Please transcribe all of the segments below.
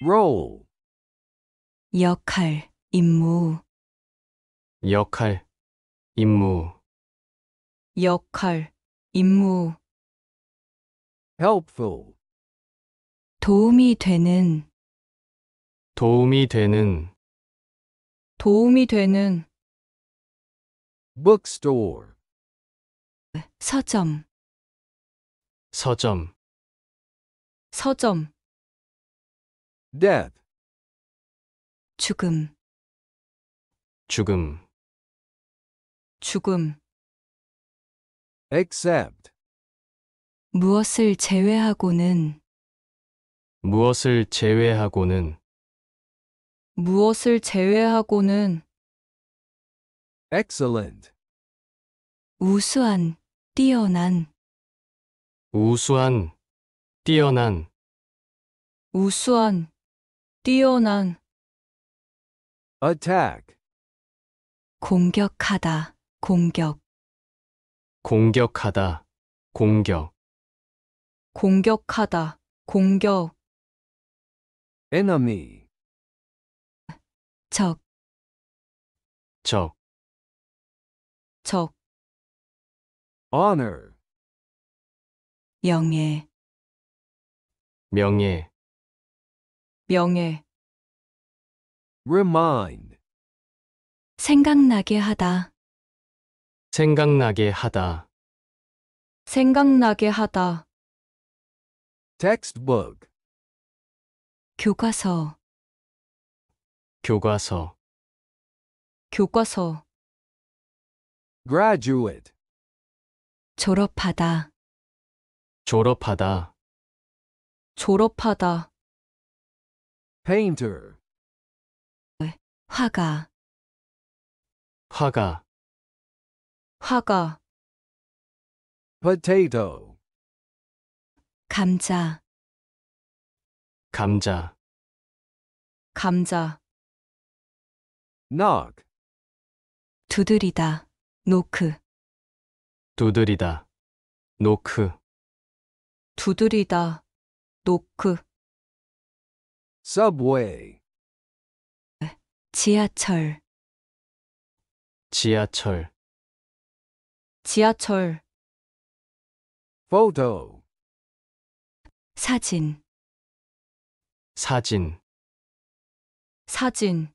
role 역할, 임무, 역할, 임무, 역할, 임무, helpful 도움이 되는, 도움이 되는 도움이 되는, bookstore 서점, 서점, 서점. death 죽음 죽음 죽음 except 무엇을 제외하고는 무엇을 제외하고는 무엇을 제외하고는 excellent 우수한 뛰어난 우수한 뛰어난 우수한 뛰어난 attack 공격하다 공격 공격하다 공격 공격하다 공격 enemy 적 적, 적 honor 영예 명예 명예 remind 생각나게 하다 생각나게 하다 생각나게 하다 textbook 교과서 교과서 교과서 graduate 졸업하다 졸업하다 졸업하다 painter 화가 화가 화가 potato 감자 감자 감자 knock 두드리다 노크 두드리다 노크 두드리다 노크 subway 지하철 지하철 지하철 photo 사진 사진 사진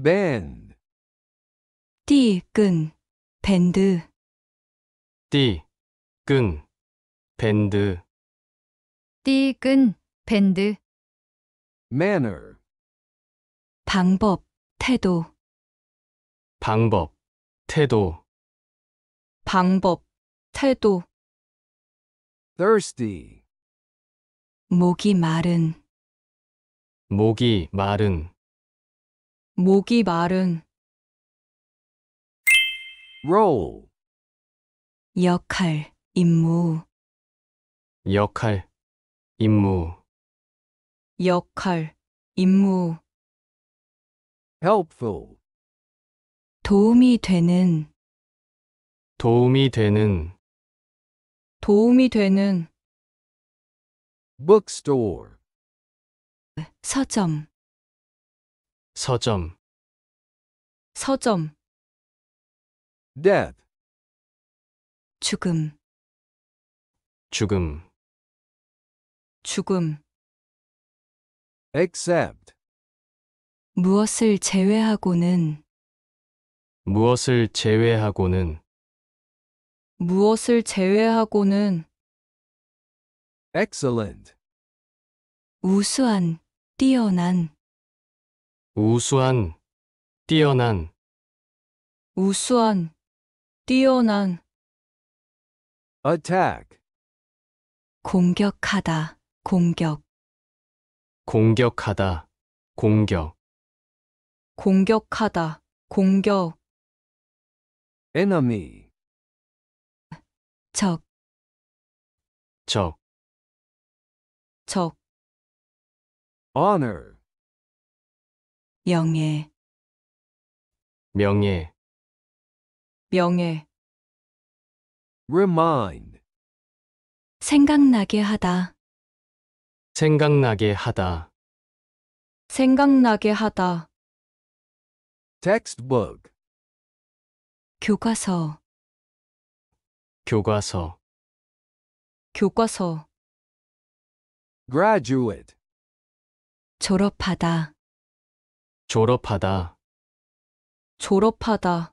band 띠끈 밴드 띠끈 밴드 띠끈 밴드 manner 방법, 태도, 방법, 태도, 방법, 태도, thirsty 목이 마른, 목이 마른, 목이 마른, role 역할, 임무, 역할, 임무, 역할, 임무, helpful, 도움이 되는, 도움이 되는 도움이 되는, bookstore, 서점, 서점, 서점, death, 죽음, 죽음, 죽음. except 무엇을 제외하고는 무엇을 제외하고는 무엇을 제외하고는 excellent 우수한, 뛰어난, 우수한, 뛰어난, 우수한, 뛰어난, attack 공격하다, 공격, 공격하다, 공격. 공격하다, 공격, enemy, 적, 적, 적, honor, 영예, 명예, 명예, remind, 생각나게 하다, 생각나게 하다. 생각나게 하다. textbook, 교과서, 교과서, 교과서, graduate, 졸업하다, 졸업하다, 졸업하다,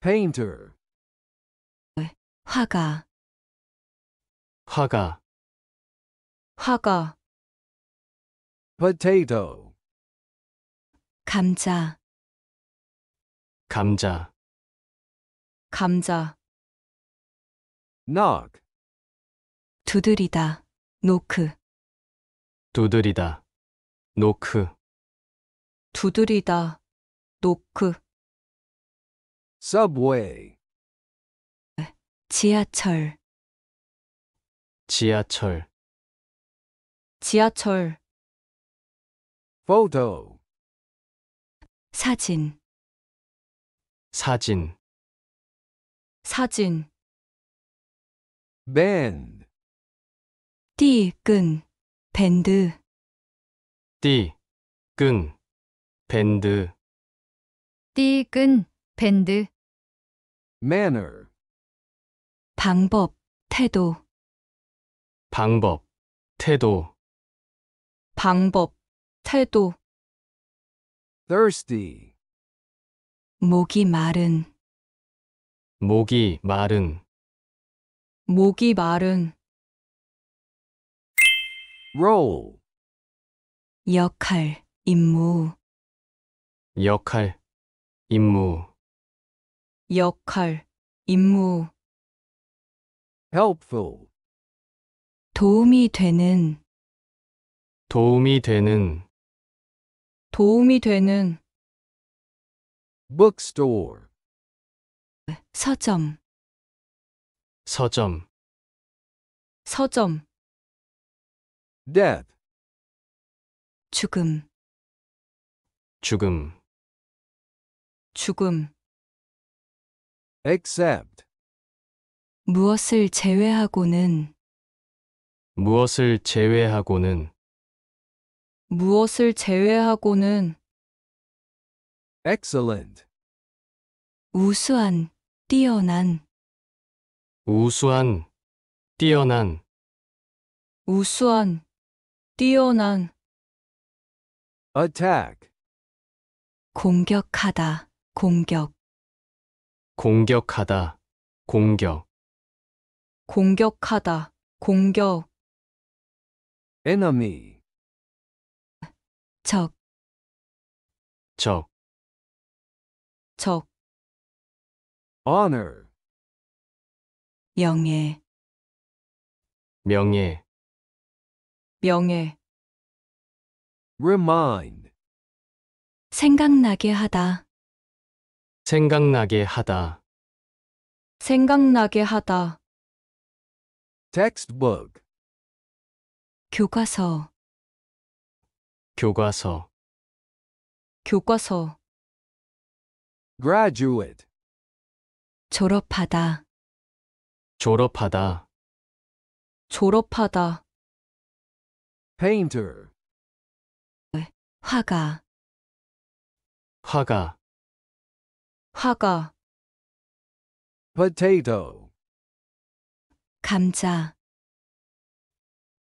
painter, 화가, 화가, 화가 potato 감자 감자 감자 knock 두드리다 노크 두드리다 노크 두드리다 노크 subway 지하철 지하철 지하철 photo 사진 사진 사진 band 띠끈 밴드 띠 끈 밴드 띠 끈 밴드 manner 방법 태도 방법 태도 방법, 태도. thirsty, 목이 마른, 목이 마른, 목이 마른, roll, 역할, 임무, 역할, 임무, 역할, 임무, helpful, 도움이 되는, 도움이 되는 도움이 되는 bookstore, 서점 서점 서점 death, 죽음 죽음 죽음 except, 무엇을 제외하고는 무엇을 제외하고는 무엇을 제외하고는 excellent, 우수한, 뛰어난, 우수한, 뛰어난, 우수한, 뛰어난, attack, 공격하다, 공격, 공격하다, 공격, 공격하다, 공격, enemy, 적, 적, 적, honor, 영예, 명예, 명예, remind, 생각나게 하다, 생각나게 하다, 생각나게 하다, textbook, 교과서, 교과서 교과서 graduate, 졸업하다 졸업하다 졸업하다 painter, 네, 화가 화가 화가 potato, 감자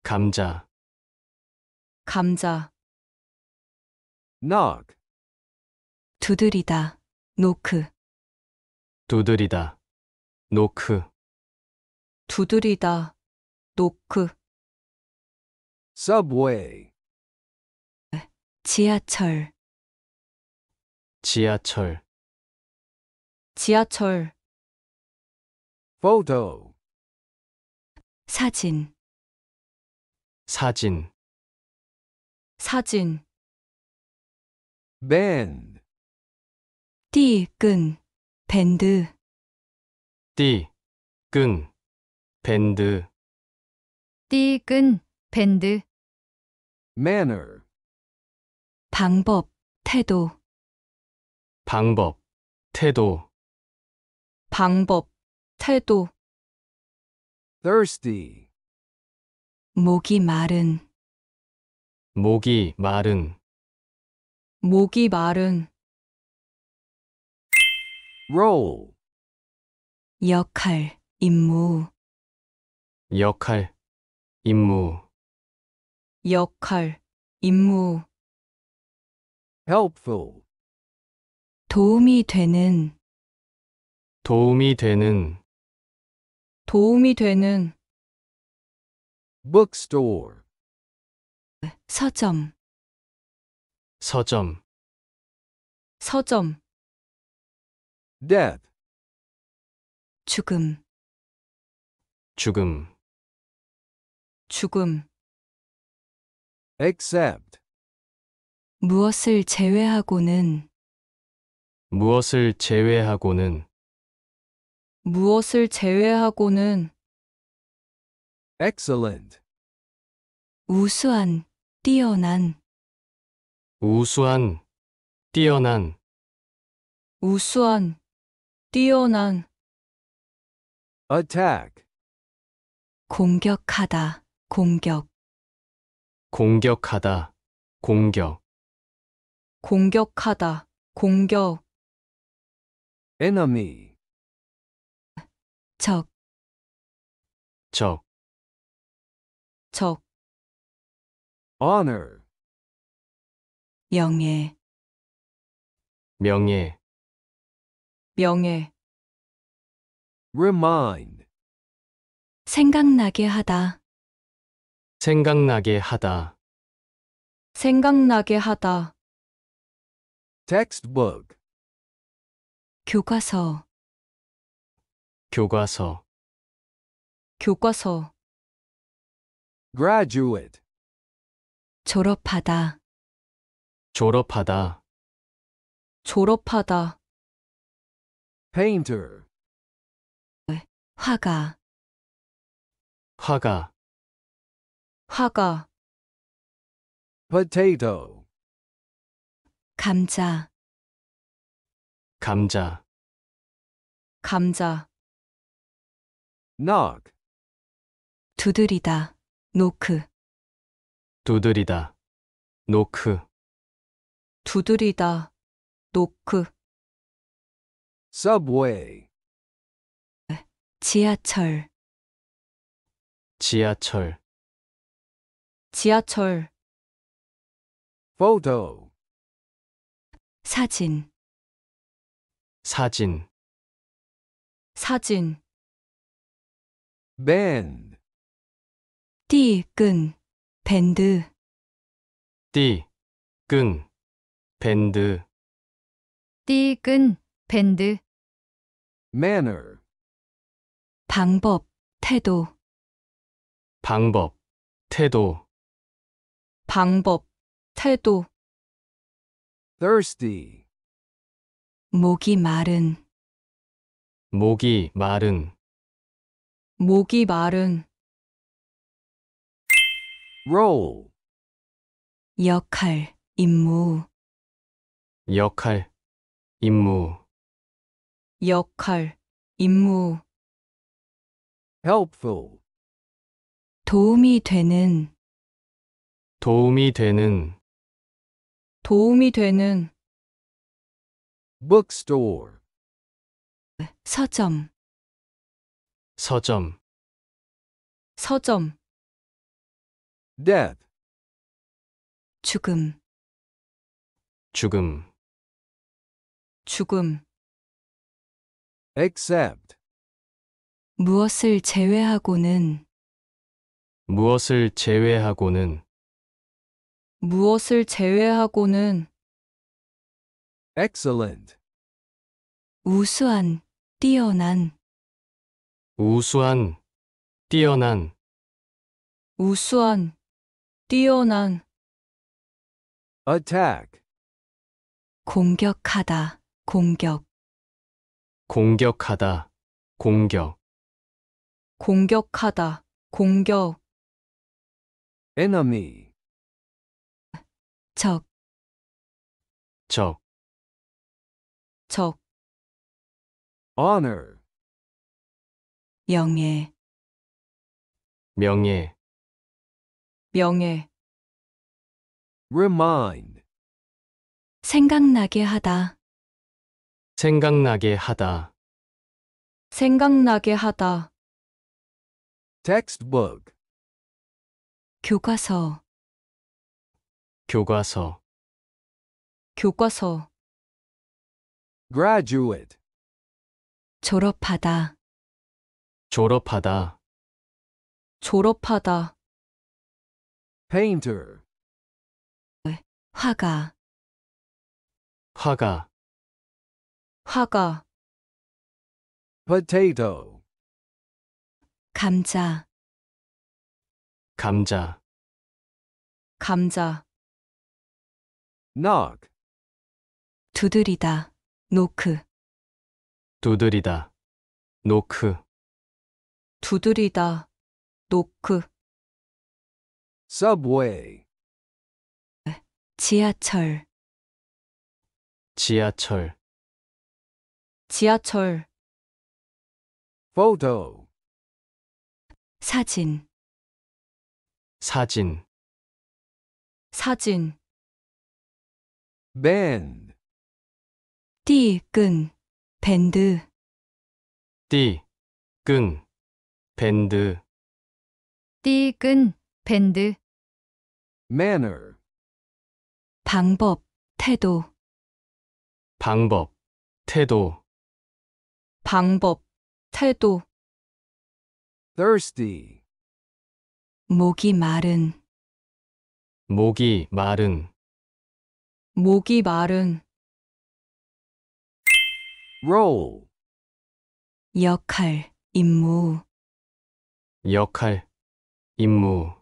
감자 감자 knock. 두드리다, 노크. 두드리다. 노크. 두드리다, 노크. subway. 지하철, 지하철. 지하철, photo. 사진, 사진. 사진. 밴 띠, 끈, 밴드, 띠, 끈, 밴드, 띠, 끈, 밴드, manner 방법, 태도, 방법, 태도, 방법, 태도, thirsty 목이 마른, 목이 마른, 목이 마른 role 역할, 임무, 역할, 임무, 역할, 임무, helpful 도움이 되는, 도움이 되는 도움이 되는, bookstore 서점, 서점 서점 death, 죽음 죽음 죽음 except, 무엇을 제외하고는 무엇을 제외하고는 무엇을 제외하고는 excellent, 우수한 뛰어난 우수한, 뛰어난, 우수한, 뛰어난, attack, 공격하다, 공격, 공격하다, 공격, 공격하다, 공격, enemy, 적, 적, 적, honor, 명예 명예, 명예, remind, 생각나게 하다, 생각나게 하다, 생각나게 하다, textbook, 교과서, 교과서, 교과서, graduate, 졸업하다, 졸업하다. 졸업하다. painter, 네, 화가, 화가, 화가, potato, 감자, 감자, 감자, knock, 두드리다, 노크, 두드리다. 노크, 두드리다, 노크, subway, 지하철, 지하철, 지하철, photo, 사진, 사진, 사진, band, 띠, 끈, 밴드, 띠, 끈, 밴드 띠끈, 밴드, manner, 방법, 태도, 방법 태도 방법, 태도, thirsty, 목이 마른, 목이 마른 목이 마른, role, 역할, 임무, 역할, 임무. 역할, 임무, helpful, 도움이 되는, 도움이 되는 도움이 되는, bookstore, 서점, 서점, 서점, death, 죽음, 죽음. 죽음 except 무엇을 제외하고는 무엇을 제외하고는 무엇을 제외하고는 excellent 우수한 뛰어난 우수한 뛰어난 우수한 뛰어난 attack 공격하다 공격, 공격하다, 공격, 공격하다, 공격, enemy, 적, 적, 적, honor, 영예, 명예, 명예, remind, 생각나게 하다, 생각나게 하다. 생각나게 하다. textbook, 교과서, 교과서, 교과서, graduate, 졸업하다, 졸업하다, 졸업하다, painter, 화가, 화가, 화가 potato 감자 감자 감자 knock 두드리다 노크 두드리다 노크 두드리다 노크 subway 지하철 지하철 지하철 photo 사진 사진 사진 band 띠끈 밴드 띠 끈 밴드 띠 끈 밴드 manner 방법 태도 방법 태도 방법, 태도. thirsty, 목이 마른, 목이 마른, 목이 마른. roll, 역할, 임무, 역할, 임무,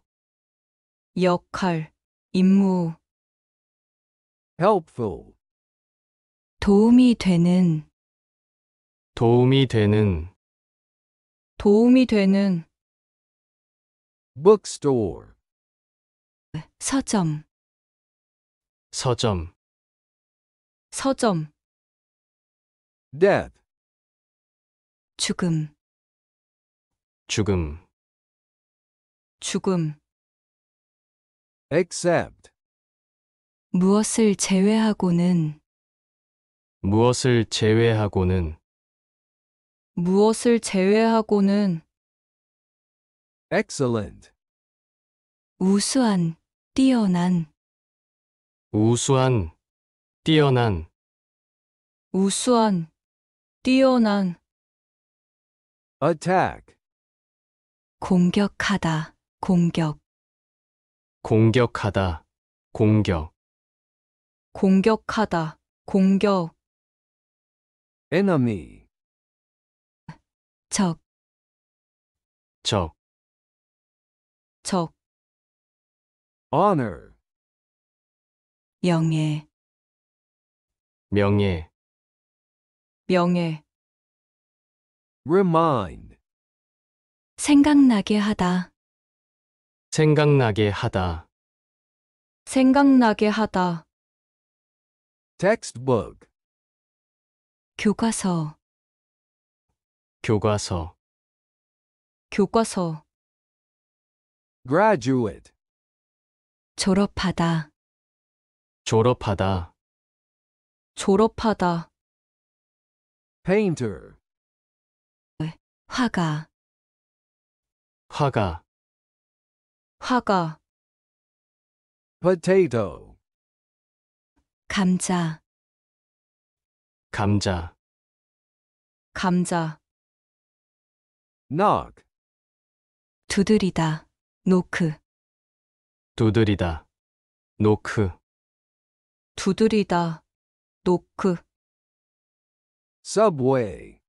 역할, 임무. helpful, 도움이 되는, 도움이 되는 도움이 되는 bookstore, 서점 서점 서점 death, 죽음 죽음 죽음 except, 무엇을 제외하고는 무엇을 제외하고는 무엇을 제외하고는 excellent, 우수한, 뛰어난, 우수한, 뛰어난, 우수한, 뛰어난, attack, 공격하다, 공격, 공격하다, 공격, 공격하다, 공격, enemy, 적, 적, 적, honor, 영예, 명예, 명예, remind, 생각나게 하다, 생각나게 하다, 생각나게 하다, textbook, 교과서, 교과서 교과서 graduate, 졸업하다 졸업하다 졸업하다 painter, 네, 화가 화가 화가 potato, 감자 감자 감자 knock. 두드리다, 노크. 두드리다. 노크. 두드리다, 노크. subway.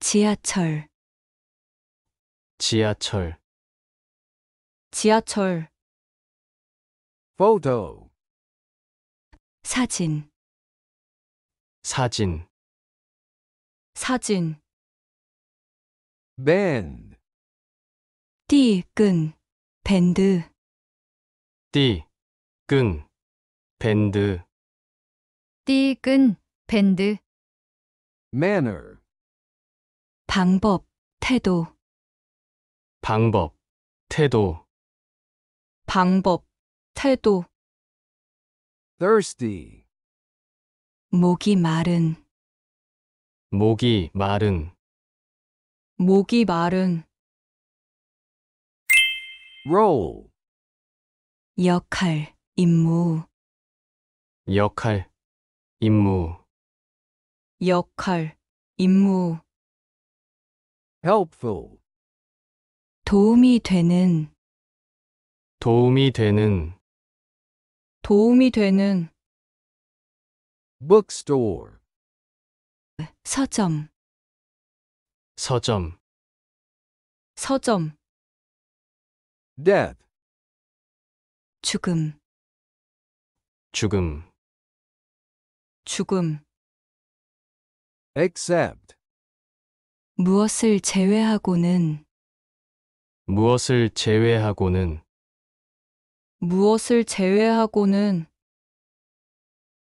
지하철, 지하철. 지하철, photo. 사진, 사진. 사진. band. 띠, 끈, 밴드 띠, 끈, 밴드 띠, 끈, 밴드 manner 방법, 태도 방법, 태도 방법, 태도 thirsty 목이 마른 목이 마른 목이 마른 role 역할, 임무, 역할, 임무, 역할, 임무, helpful 도움이 되는, 도움이 되는 도움이 되는 bookstore 서점, 서점 서점 death, 죽음 죽음 죽음 except, 무엇을 제외하고는 무엇을 제외하고는 무엇을 제외하고는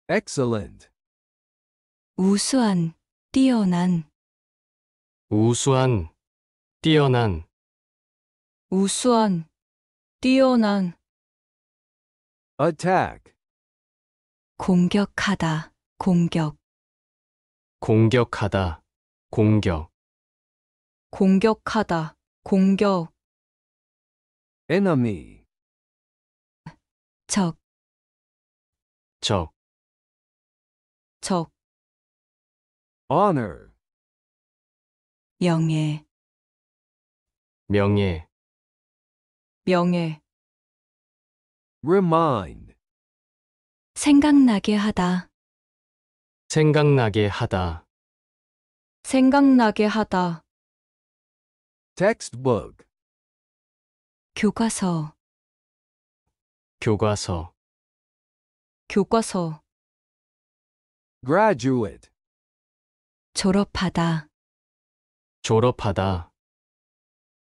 excellent, 우수한 뛰어난 우수한, 뛰어난, 우수한, 뛰어난, attack, 공격하다, 공격, 공격하다, 공격, 공격하다, 공격, enemy, 적, 적, 적, honor, 명예, 명예, 명예, remind, 생각나게 하다, 생각나게 하다, 생각나게 하다, textbook, 교과서, 교과서, 교과서, graduate, 졸업하다, 졸업하다.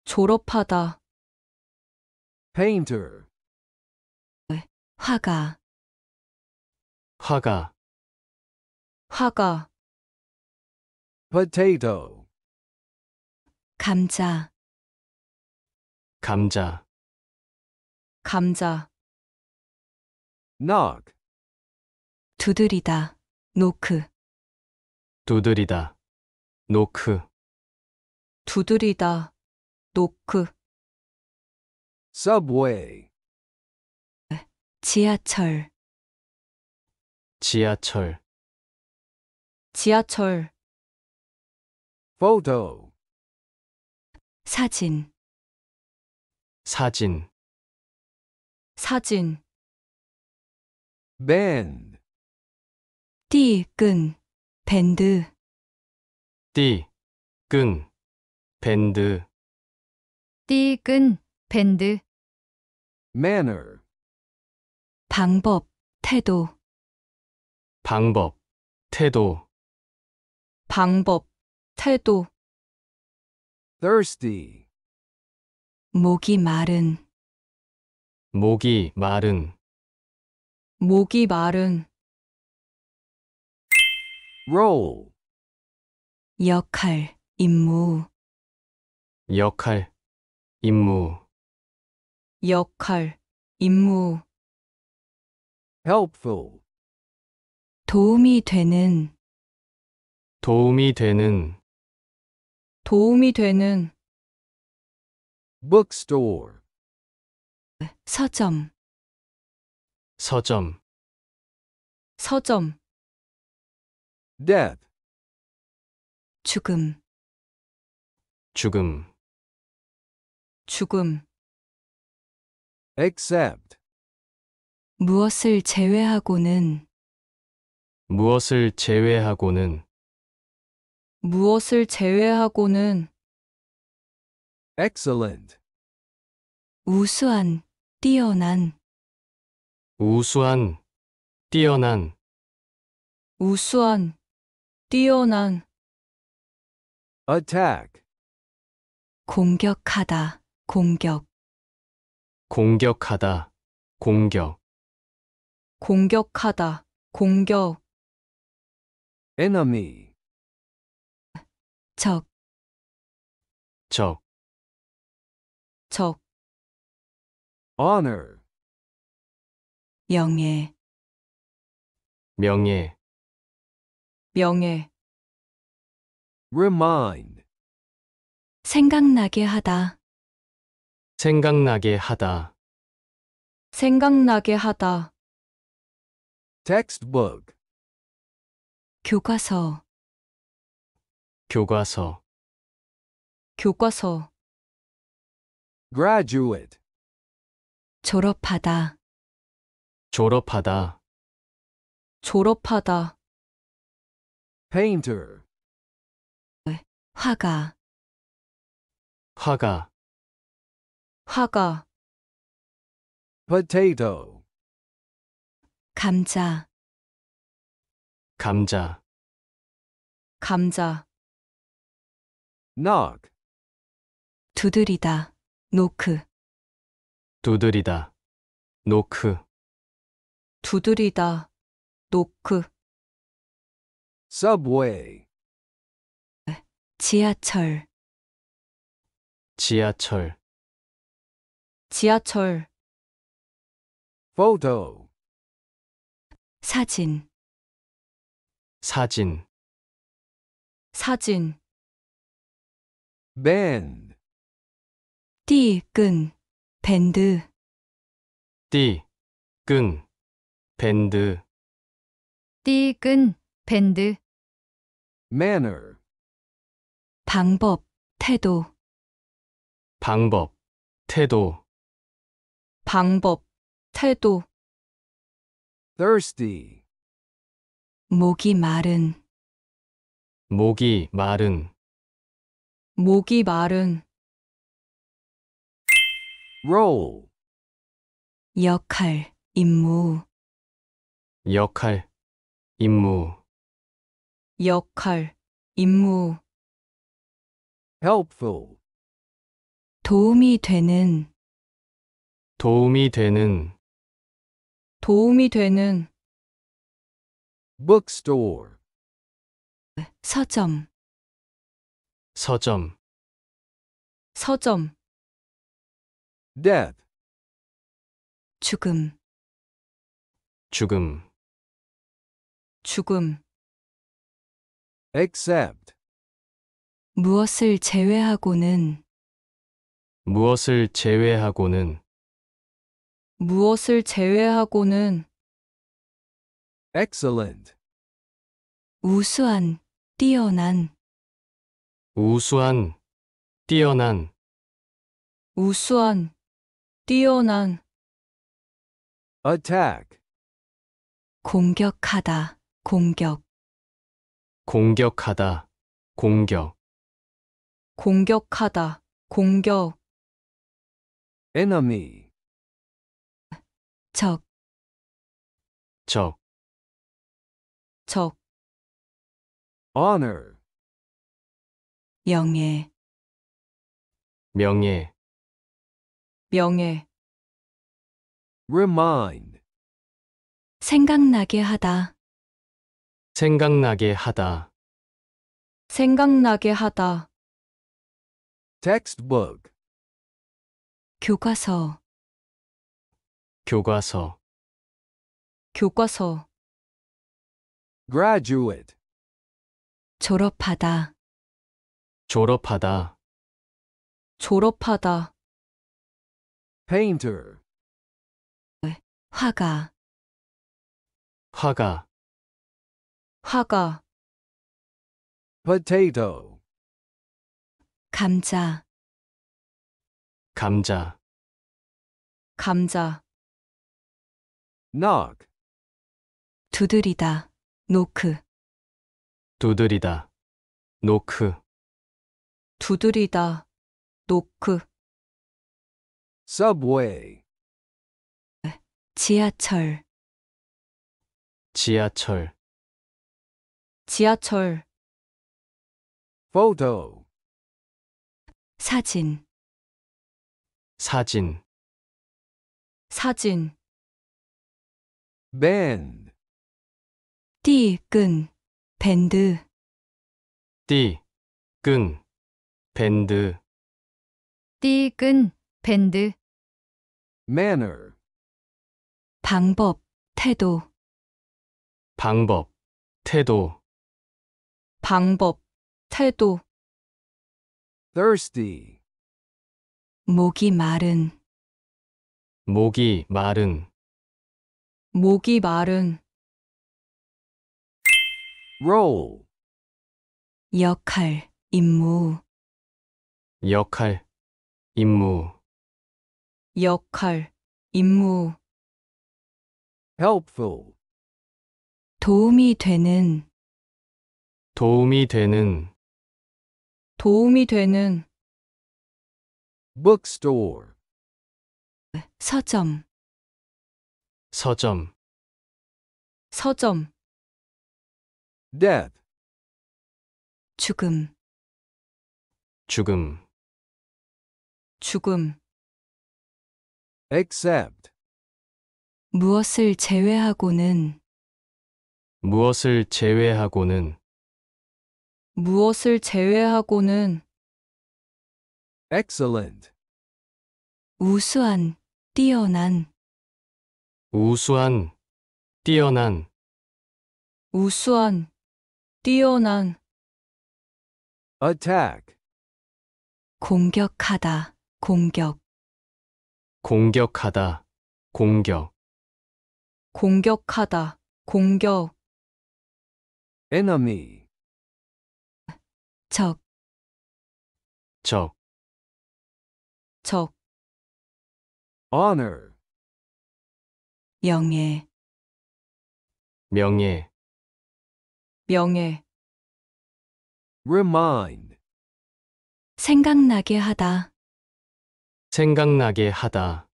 졸업하다. painter, 네, 화가, 화가, 화가, potato, 감자, 감자, 감자, knock, 두드리다, 노크, 두드리다. 노크, 두드리다, 노크, subway, 지하철, 지하철, 지하철, photo, 사진, 사진, 사진, band, 띠, 끈, 밴드, 띠, 끈, 밴드 띠끈, 밴드, manner, 방법, 태도, 방법 태도 방법, 태도, thirsty, 목이 마른, 목이 마른 목이 마른, role, 역할, 임무, 역할, 임무. 역할, 임무. helpful, 도움이 되는, 도움이 되는 도움이 되는, bookstore, 서점, 서점, 서점, death, 죽음, 죽음. 죽음 except 무엇을 제외하고는 무엇을 제외하고는 무엇을 제외하고는 excellent 우수한 뛰어난 우수한 뛰어난 우수한 뛰어난 attack 공격하다 공격, 공격하다, 공격, 공격하다, 공격, enemy, 적, 적, 적, honor, 영예, 명예, 명예, remind, 생각나게 하다, 생각나게 하다. 생각나게 하다. textbook, 교과서, 교과서, 교과서, graduate, 졸업하다, 졸업하다, 졸업하다, painter, 화가, 화가, 화가 potato 감자 감자 감자 knock 두드리다 노크 두드리다 노크 두드리다 노크 subway 지하철 지하철 지하철 photo 사진 사진 사진 band 띠끈 밴드 띠끈 밴드 띠끈 밴드 manner 방법 태도 방법 태도 방법, 태도. thirsty, 목이 마른, 목이 마른, 목이 마른. roll, 역할, 임무, 역할, 임무, 역할, 임무. helpful, 도움이 되는, 도움이 되는 도움이 되는 bookstore, 서점 서점, 서점 death, 죽음 죽음, 죽음 except, 무엇을 제외하고는 무엇을 제외하고는 무엇을 제외하고는 excellent, 우수한, 뛰어난, 우수한, 뛰어난, 우수한, 뛰어난, attack, 공격하다, 공격, 공격하다, 공격, 공격하다, 공격, enemy, 적, 적, 적, honor, 영예, 명예, 명예, remind, 생각나게 하다, 생각나게 하다, 생각나게 하다, textbook, 교과서, 교과서 교과서 graduate, 졸업하다 졸업하다 졸업하다 painter, 네, 화가 화가 화가 potato, 감자 감자 감자 knock, 두드리다, 노크, 두드리다, 노크, 두드리다, 노크, subway, 지하철, 지하철, 지하철, photo, 사진, 사진, 사진, 밴 띠, 끈, 밴드 띠, 끈, 밴드 띠, 끈, 밴드 manner 방법, 태도 방법, 태도 방법, 태도 thirsty 목이 마른 목이 마른 목이 마른 role 역할, 임무, 역할, 임무, 역할, 임무, helpful 도움이 되는, 도움이 되는 도움이 되는 bookstore 서점, 서점 서점 death, 죽음 죽음 죽음 except, 무엇을 제외하고는 무엇을 제외하고는 무엇을 제외하고는 excellent, 우수한 뛰어난 우수한, 뛰어난, 우수한, 뛰어난, attack, 공격하다, 공격, 공격하다, 공격, 공격하다, 공격, enemy, 적, 적, 적, honor, 명예, 명예, 명예, remind, 생각나게 하다, 생각나게 하다,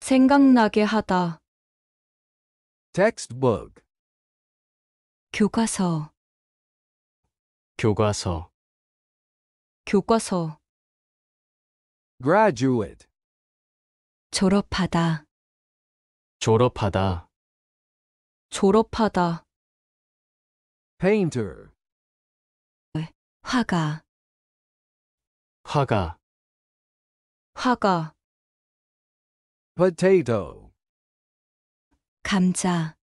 생각나게 하다, textbook, 교과서, 교과서, 교과서, graduate, 졸업하다, 졸업하다. 졸업하다. painter, 네, 화가, 화가, 화가, potato, 감자,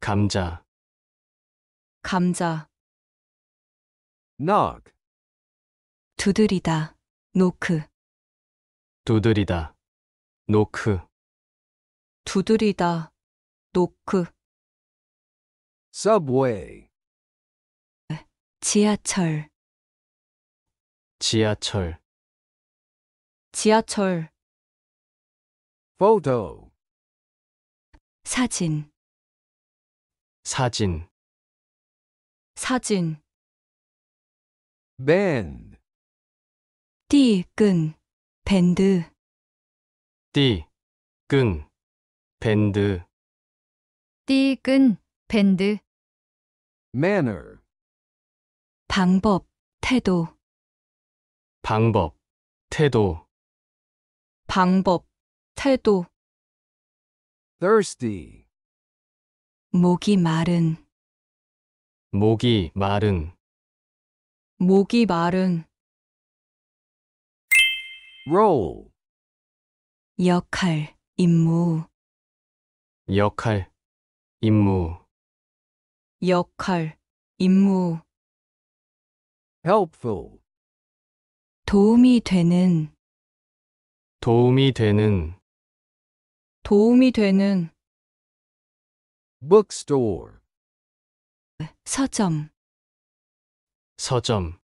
감자, 감자, knock, 두드리다, 노크, 두드리다. 노크, 두드리다. 노크. subway, 지하철. 지하철, 지하철. photo, 사진. 사진, 사진. bend, 띠, 끈. 밴드. 띠, 끈, 밴드 띠끈, 밴드, manner, 방법, 태도, 방법 태도 방법, 태도, thirsty, 목이 마른, 목이 마른 목이 마른, role, 역할, 임무, 역할, 임무. 역할, 임무, helpful, 도움이 되는, 도움이 되는 도움이 되는, bookstore, 서점, 서점,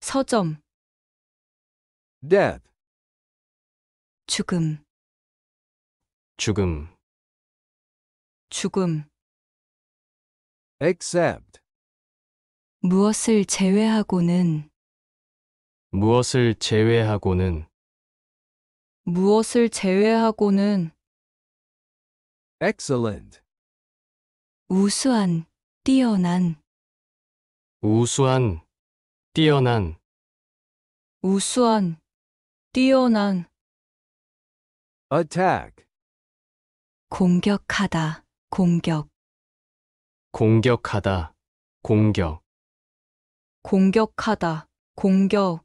서점, death, 죽음, 죽음. 죽음 except 무엇을 제외하고는 무엇을 제외하고는 무엇을 제외하고는 excellent 우수한 뛰어난 우수한 뛰어난 우수한 뛰어난 attack 공격하다 공격, 공격하다, 공격, 공격하다, 공격,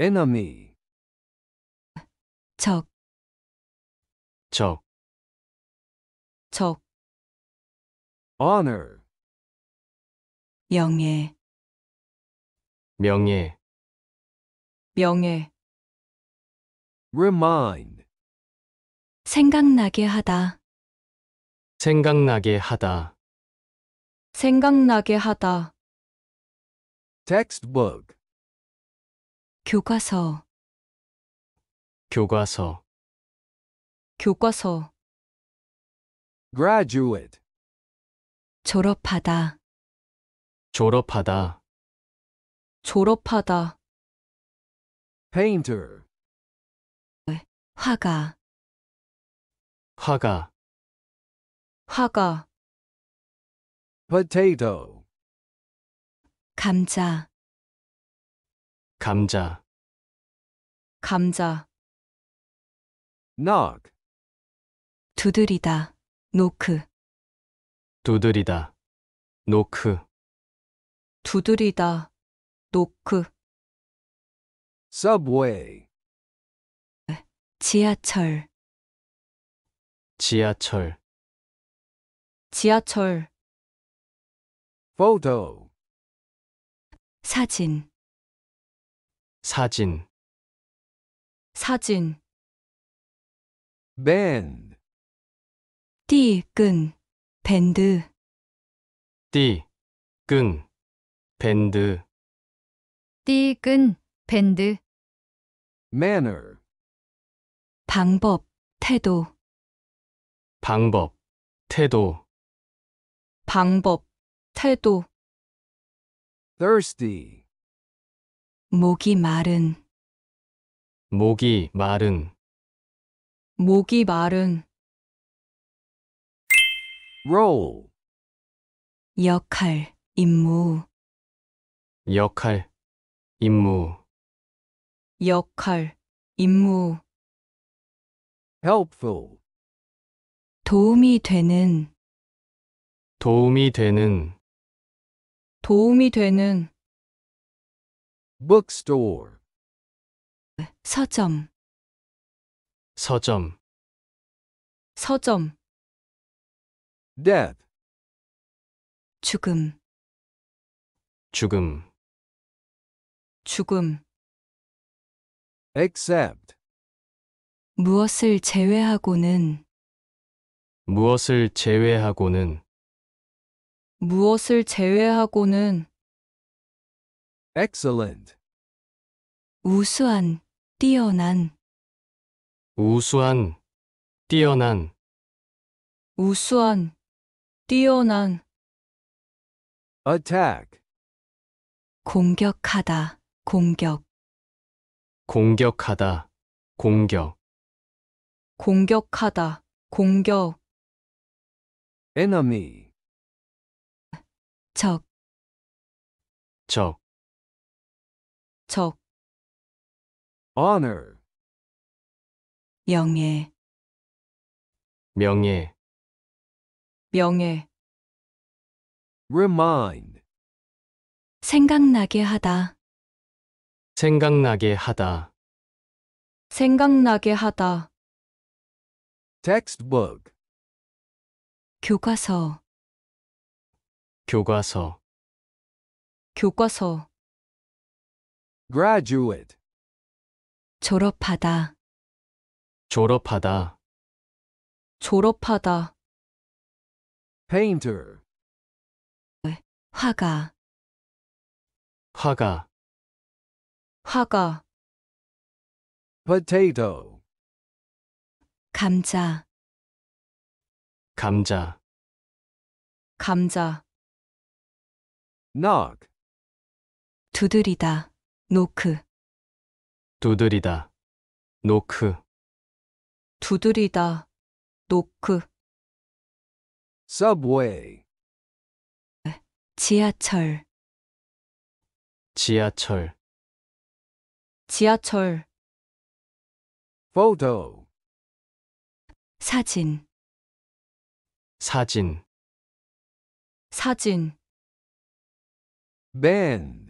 enemy, 적, 적, 적, honor, 영예, 명예, 명예, remind, 생각나게 하다, 생각나게 하다. 생각나게 하다. textbook, 교과서, 교과서, 교과서, graduate, 졸업하다, 졸업하다, 졸업하다, painter, 네, 화가, 화가, 화가 potato 감자 감자 감자 knock 두드리다 노크 두드리다 노크 두드리다 노크 subway 지하철 지하철 지하철 photo 사진 사진 사진 band 띠끈 밴드 띠 끈 밴드 띠 끈 밴드 manner 방법 태도 방법 태도 방법, 태도. thirsty, 목이 마른, 목이 마른, 목이 마른. roll, 역할, 임무, 역할, 임무, 역할, 임무. helpful, 도움이 되는, 도움이 되는 도움이 되는 bookstore, 서점 서점, 서점 death, 죽음 죽음, 죽음 except, 무엇을 제외하고는 무엇을 제외하고는 무엇을 제외하고는 excellent, 우수한, 뛰어난, 우수한, 뛰어난, 우수한, 뛰어난, attack, 공격하다, 공격, 공격하다, 공격, 공격하다, 공격, enemy, 적, 적, 적, honor, 영예, 명예, 명예, remind, 생각나게 하다, 생각나게 하다, 생각나게 하다, textbook, 교과서, 교과서 교과서 graduate, 졸업하다 졸업하다 졸업하다 painter, 네, 화가 화가 화가 potato, 감자 감자 감자 knock. 두드리다, 노크. 두드리다. 노크. 두드리다, 노크. subway. 지하철, 지하철. 지하철, photo. 사진, 사진. 사진. 밴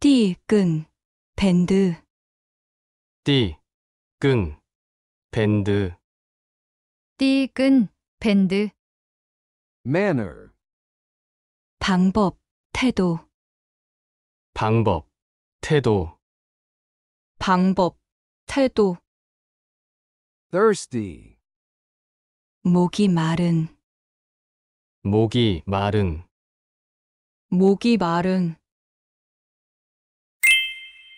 띠, 끈, 밴드 띠, 끈, 밴드 띠, 끈, 밴드 manner 방법, 태도 방법, 태도 방법, 태도 thirsty 목이 마른 목이 마른 목이 마른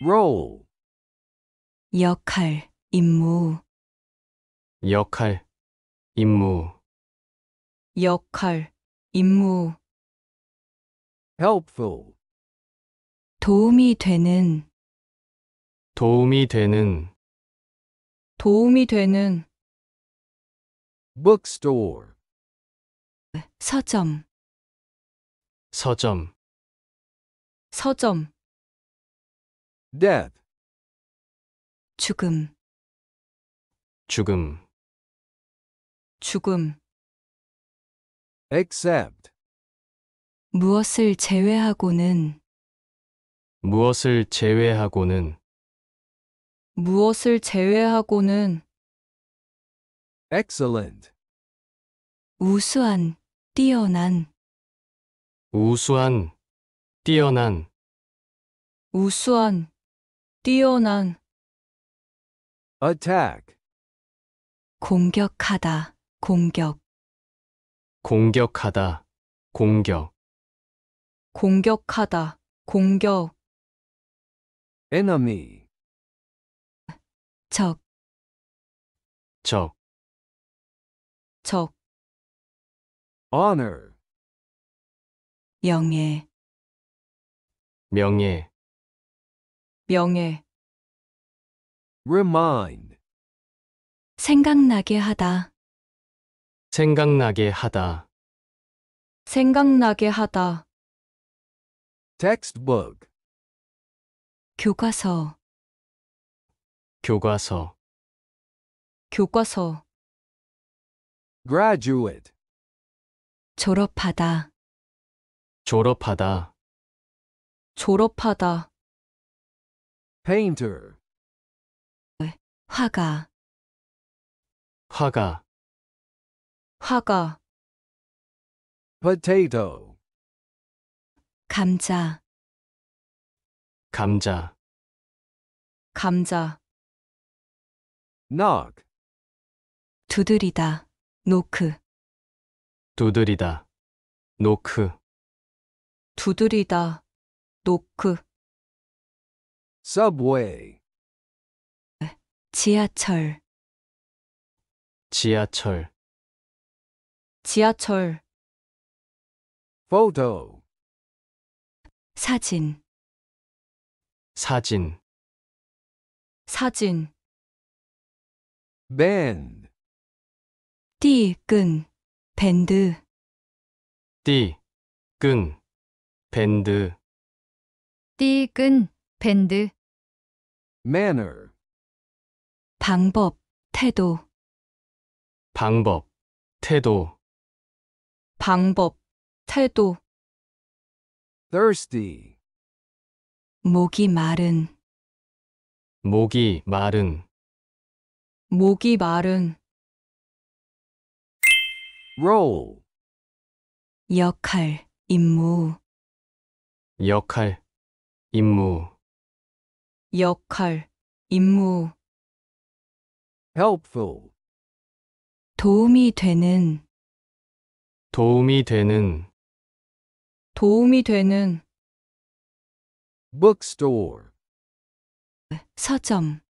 role 역할, 임무, 역할, 임무, 역할, 임무, helpful 도움이 되는, 도움이 되는 도움이 되는, bookstore 서점, 서점 서점 death, 죽음 죽음 죽음 except, 무엇을 제외하고는 무엇을 제외하고는 무엇을 제외하고는 excellent, 우수한 뛰어난 우수한, 뛰어난, 우수한, 뛰어난, attack, 공격하다, 공격, 공격하다, 공격, 공격하다, 공격, enemy, 적, 적, 적, honor, 명예, 명예, 명예, remind, 생각나게 하다, 생각나게 하다, 생각나게 하다, textbook, 교과서, 교과서, 교과서, graduate, 졸업하다, 졸업하다. 졸업하다. painter, 네, 화가, 화가, 화가, potato, 감자, 감자, 감자, knock, 두드리다, 노크, 두드리다. 노크, 두드리다. 노크. subway, 지하철. 지하철, 지하철. photo, 사진. 사진, 사진. bend, 띠, 끈. 밴드. 띠, 끈, 밴드 띠끈, 밴드, manner, 방법, 태도, 방법 태도 방법, 태도, thirsty, 목이 마른, 목이 마른 목이 마른, role, 역할, 임무, 역할, 임무, 역할, 임무, helpful, 도움이 되는, 도움이 되는, 도움이 되는, bookstore, 서점,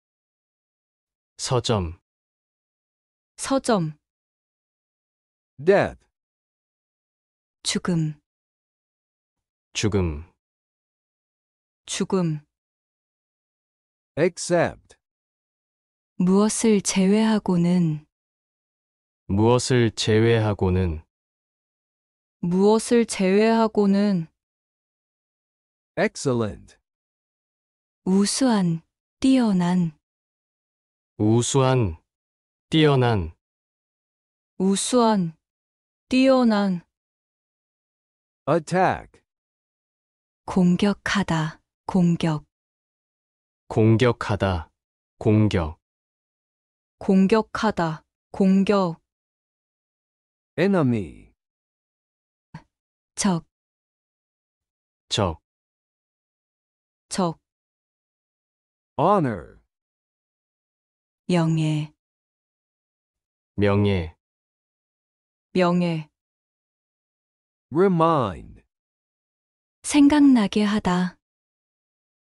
서점, 서점, death, 죽음, 죽음. 죽음 except 무엇을 제외하고는 무엇을 제외하고는 무엇을 제외하고는 excellent 우수한 뛰어난 우수한 뛰어난 우수한 뛰어난 attack 공격하다 공격, 공격하다, 공격, 공격하다, 공격, enemy, 적, 적, 적, honor, 영예, 명예, 명예, remind, 생각나게 하다,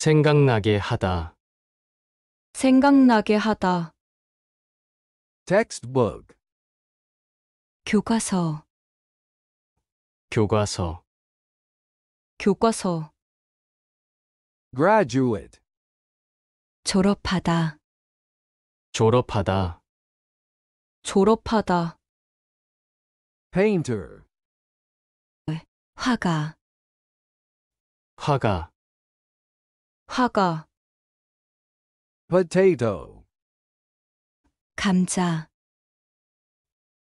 생각나게 하다. 생각나게 하다. textbook, 교과서, 교과서, 교과서, graduate, 졸업하다, 졸업하다, 졸업하다, painter, 화가, 화가, 화가 potato 감자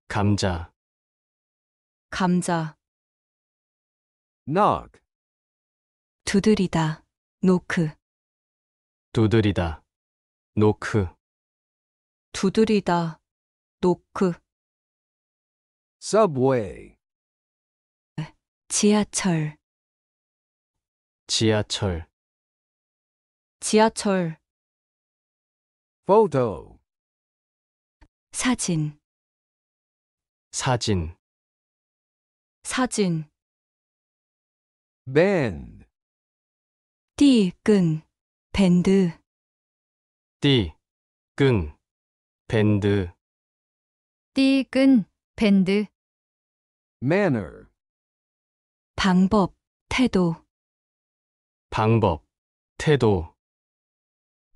감자 감자 knock 두드리다 노크 두드리다 노크 두드리다 노크 subway 지하철 지하철 지하철 photo 사진 사진 사진 band 띠끈 밴드 띠 끈 밴드 띠 끈 밴드 manner 방법 태도 방법 태도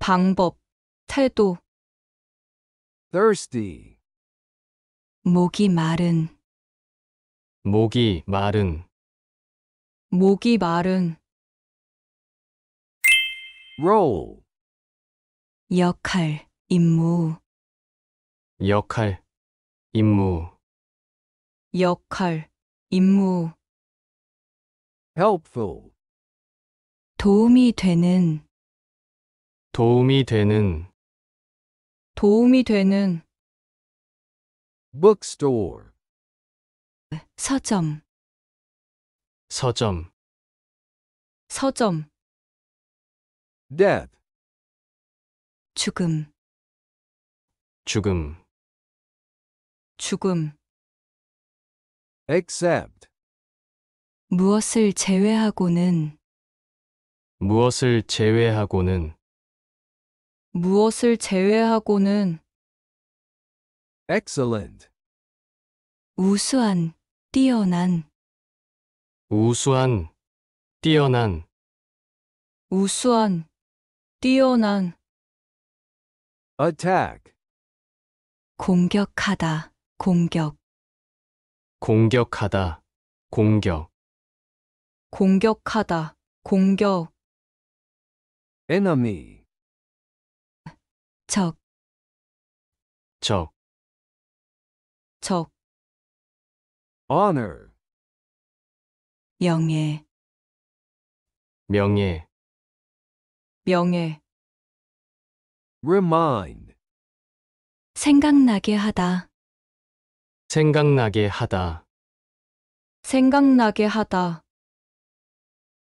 방법, 태도. thirsty, 목이 마른, 목이 마른, 목이 마른. roll, 역할, 임무, 역할, 임무, 역할, 임무. helpful, 도움이 되는, 도움이 되는 도움이 되는 bookstore, 서점 서점, 서점 death, 죽음 죽음, 죽음 except, 무엇을 제외하고는 무엇을 제외하고는 무엇을 제외하고는 excellent, 우수한, 뛰어난, 우수한, 뛰어난, 우수한, 뛰어난, attack, 공격하다, 공격, 공격하다, 공격, 공격하다, 공격, enemy, 적, 적, 적, honor, 영예, 명예, 명예, remind, 생각나게 하다, 생각나게 하다, 생각나게 하다,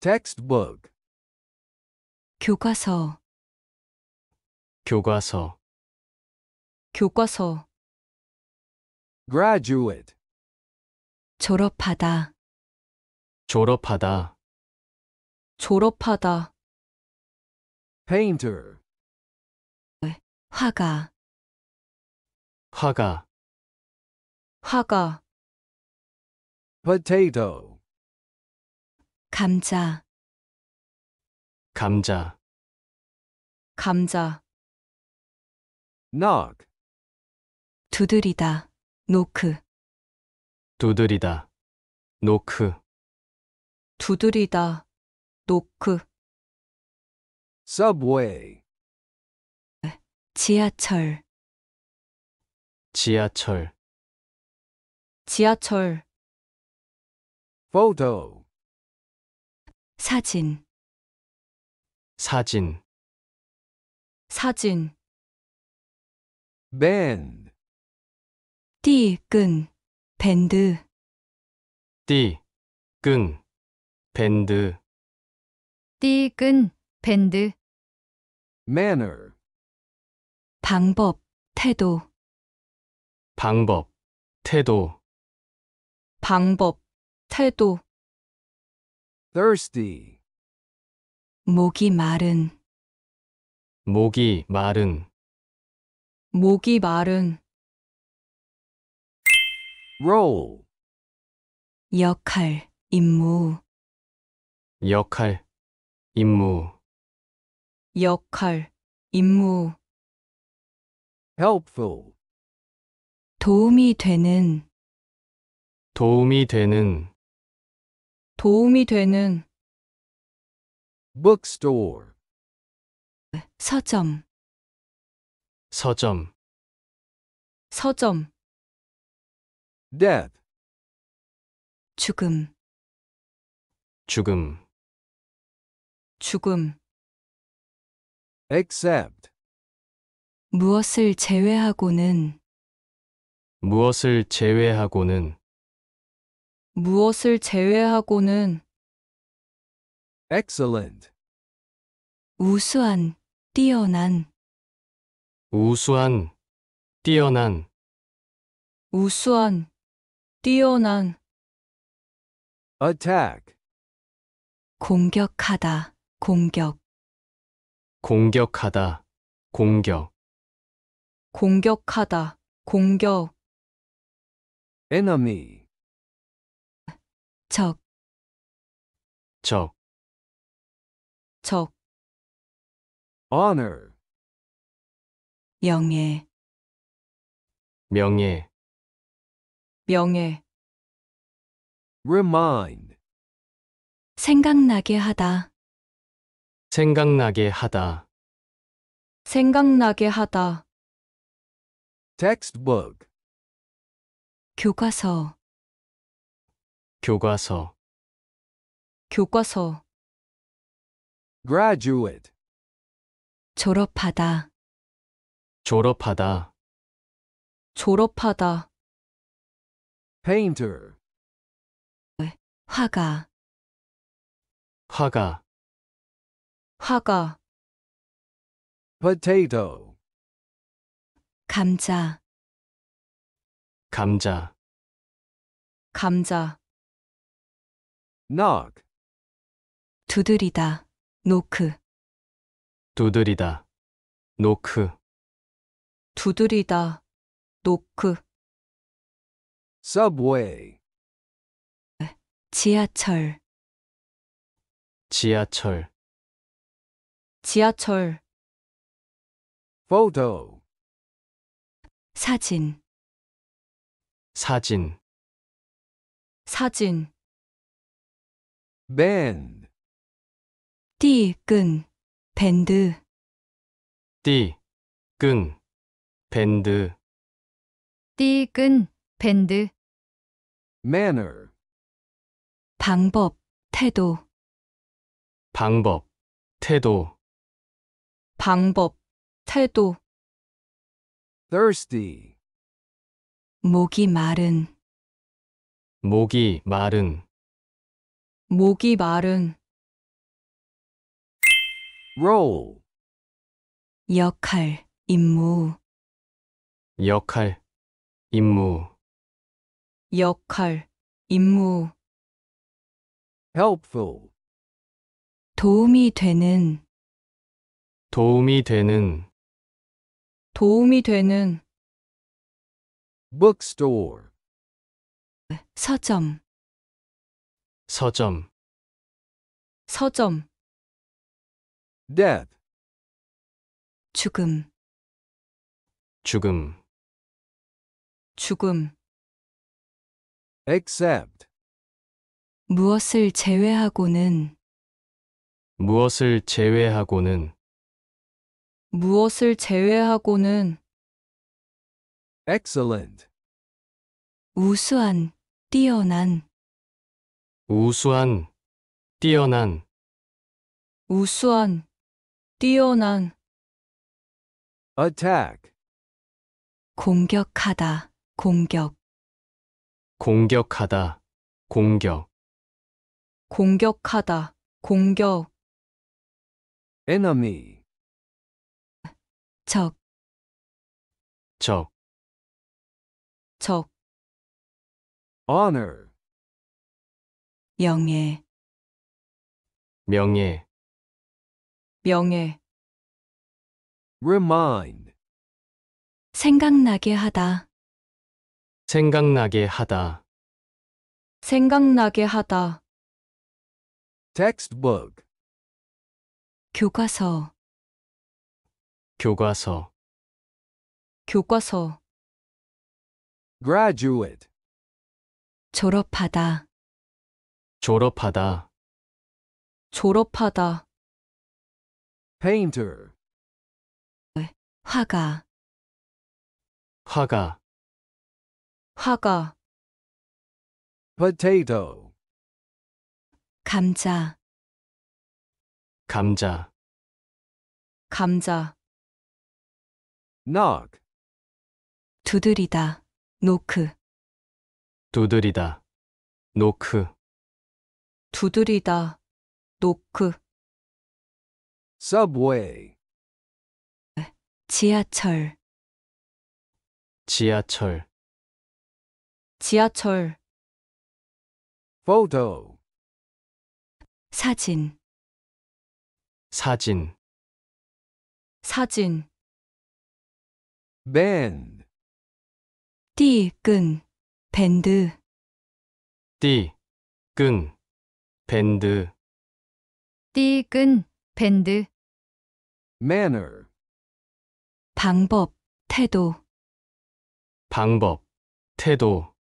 textbook, 교과서, 교과서 교과서 graduate 졸업하다 졸업하다 졸업하다 painter 네, 화가 화가 화가 potato 감자 감자 감자 knock. 두드리다, 노크. 두드리다. 노크. 두드리다, 노크. subway. 지하철, 지하철. 지하철, photo. 사진, 사진. 사진. band. 띠, 끈, 밴드 띠, 끈, 밴드 띠, 끈, 밴드 manner 방법, 태도 방법, 태도 방법, 태도 thirsty 목이 마른 목이 마른 목이 마른 role 역할, 임무, 역할, 임무, 역할, 임무, helpful 도움이 되는, 도움이 되는 도움이 되는 bookstore 서점, 서점 서점 death, 죽음 죽음 죽음 except, 무엇을 제외하고는 무엇을 제외하고는 무엇을 제외하고는 excellent, 우수한 뛰어난 우수한, 뛰어난, 우수한, 뛰어난, attack, 공격하다, 공격, 공격하다, 공격, 공격하다, 공격, enemy, 적, 적, 적, honor, 명예, 명예, 명예, remind, 생각나게 하다, 생각나게 하다, 생각나게 하다, textbook, 교과서, 교과서, 교과서, graduate, 졸업하다, 졸업하다. 졸업하다. painter, 네, 화가, 화가, 화가, potato, 감자, 감자, 감자, knock, 두드리다, 노크, 두드리다. 노크, 두드리다, 노크, subway, 지하철, 지하철, 지하철, photo, 사진, 사진, 사진, band, 띠, 끈, 밴드, 띠, 끈, 밴드 띠끈, 밴드, manner, 방법, 태도, 방법 태도 방법, 태도, thirsty, 목이 마른, 목이 마른 목이 마른, role, 역할, 임무, 역할, 임무, 역할, 임무, helpful, 도움이 되는, 도움이 되는, 도움이 되는, bookstore, 서점, 서점, 서점, death, 죽음, 죽음. 죽음 except 무엇을 제외하고는 무엇을 제외하고는 무엇을 제외하고는 excellent 우수한 뛰어난 우수한 뛰어난 우수한 뛰어난 attack 공격하다 공격, 공격하다, 공격, 공격하다, 공격, enemy, 적, 적, 적, honor, 영예, 명예, 명예, remind, 생각나게 하다, 생각나게 하다. 생각나게 하다. textbook, 교과서, 교과서, 교과서, graduate, 졸업하다, 졸업하다, 졸업하다, painter, 화가, 화가, 화가 potato 감자 감자 감자 knock 두드리다 노크 두드리다 노크 두드리다 노크 subway 지하철 지하철 지하철 photo 사진 사진 사진 band 띠끈 밴드 띠 끈 밴드 띠 끈 밴드 manner 방법 태도 방법 태도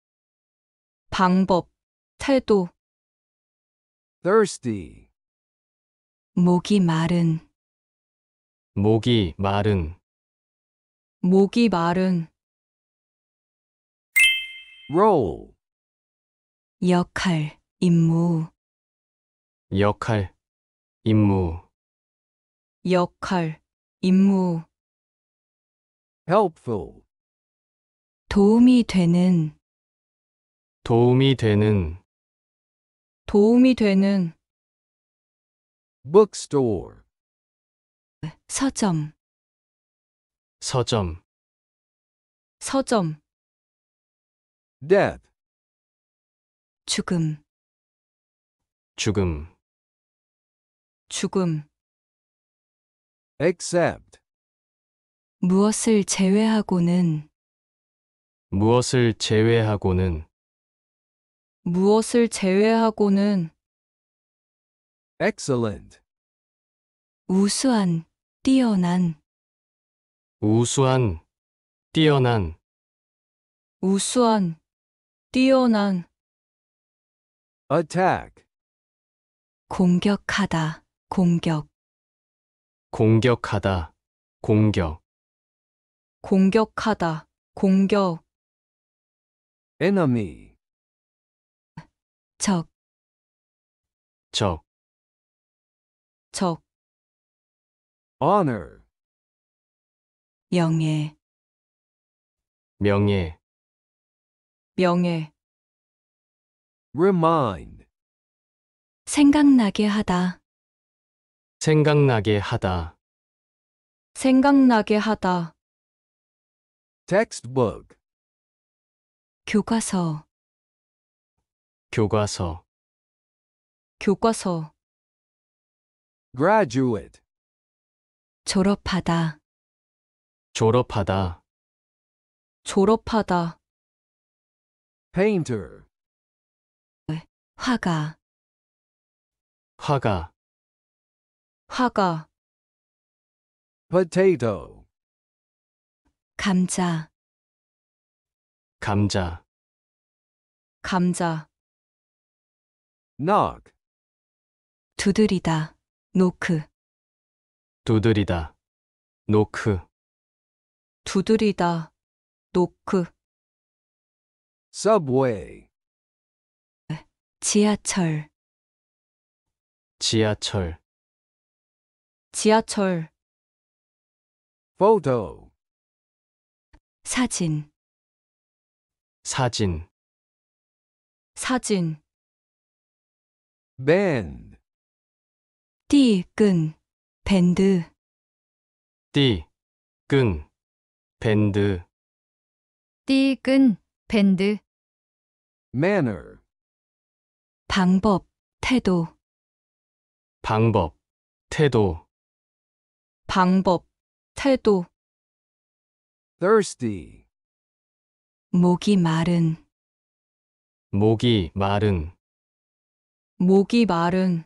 방법, 태도. thirsty, 목이 마른, 목이 마른, 목이 마른. roll, 역할, 임무, 역할, 임무, 역할, 임무. helpful, 도움이 되는, 도움이 되는 도움이 되는 bookstore 서점 서점 서점 death 죽음 죽음 죽음 except 무엇을 제외하고는 무엇을 제외하고는 무엇을 제외하고는 excellent, 우수한, 뛰어난, 우수한, 뛰어난, 우수한, 뛰어난, attack, 공격하다, 공격, 공격하다, 공격, 공격하다, 공격, enemy, 적, 적, 적, honor, 영예, 명예, 명예, remind, 생각나게 하다, 생각나게 하다, 생각나게 하다, textbook, 교과서, 교과서 교과서 graduate, 졸업하다 졸업하다 졸업하다 painter, 네, 화가 화가 화가 potato, 감자 감자 감자 knock, 두드리다, 노크, 두드리다. 노크. 두드리다, 노크, subway, 지하철, 지하철. 지하철, photo, 사진, 사진. 사진, 밴드 띠, 끈, 밴드, 띠, 끈, 밴드, 띠, 끈, 밴드, manner 방법, 태도, 방법, 태도, 방법, 태도, thirsty 목이 마른, 목이 마른, 목이 마른